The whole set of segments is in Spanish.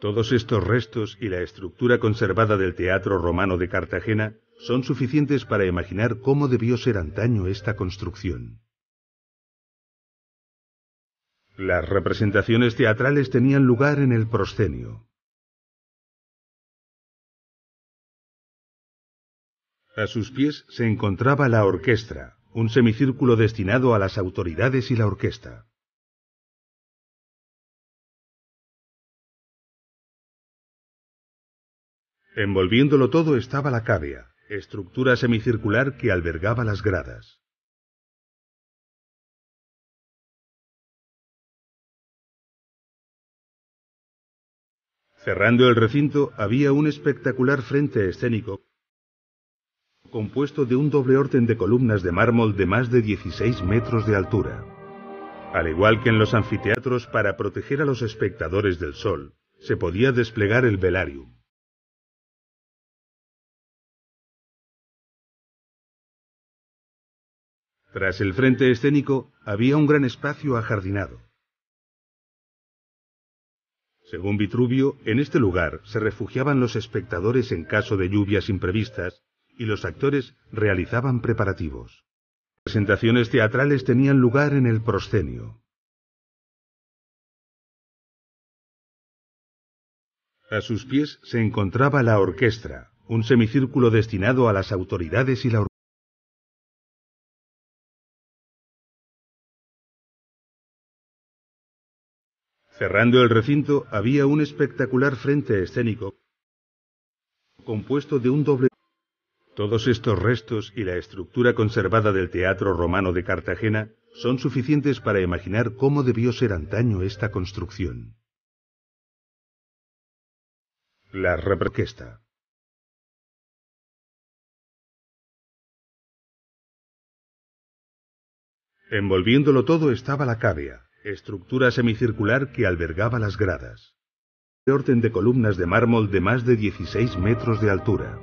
Todos estos restos y la estructura conservada del teatro romano de Cartagena son suficientes para imaginar cómo debió ser antaño esta construcción. Las representaciones teatrales tenían lugar en el proscenio. A sus pies se encontraba la orquesta, un semicírculo destinado a las autoridades y la orquesta. Envolviéndolo todo estaba la cavea, estructura semicircular que albergaba las gradas. Cerrando el recinto había un espectacular frente escénico compuesto de un doble orden de columnas de mármol de más de 16 metros de altura. Al igual que en los anfiteatros, para proteger a los espectadores del sol, se podía desplegar el velarium, Tras el frente escénico había un gran espacio ajardinado. Según Vitruvio, en este lugar se refugiaban los espectadores en caso de lluvias imprevistas y los actores realizaban preparativos. Presentaciones teatrales tenían lugar en el proscenio. A sus pies se encontraba la orquesta, un semicírculo destinado a las autoridades y la Cerrando el recinto había un espectacular frente escénico compuesto de un doble. Todos estos restos y la estructura conservada del teatro romano de Cartagena son suficientes para imaginar cómo debió ser antaño esta construcción. La reprequesta. Envolviéndolo todo estaba la cavea, estructura semicircular que albergaba las gradas. De orden de columnas de mármol de más de 16 metros de altura.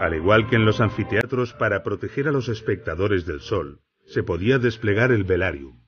Al igual que en los anfiteatros, para proteger a los espectadores del sol, se podía desplegar el velarium,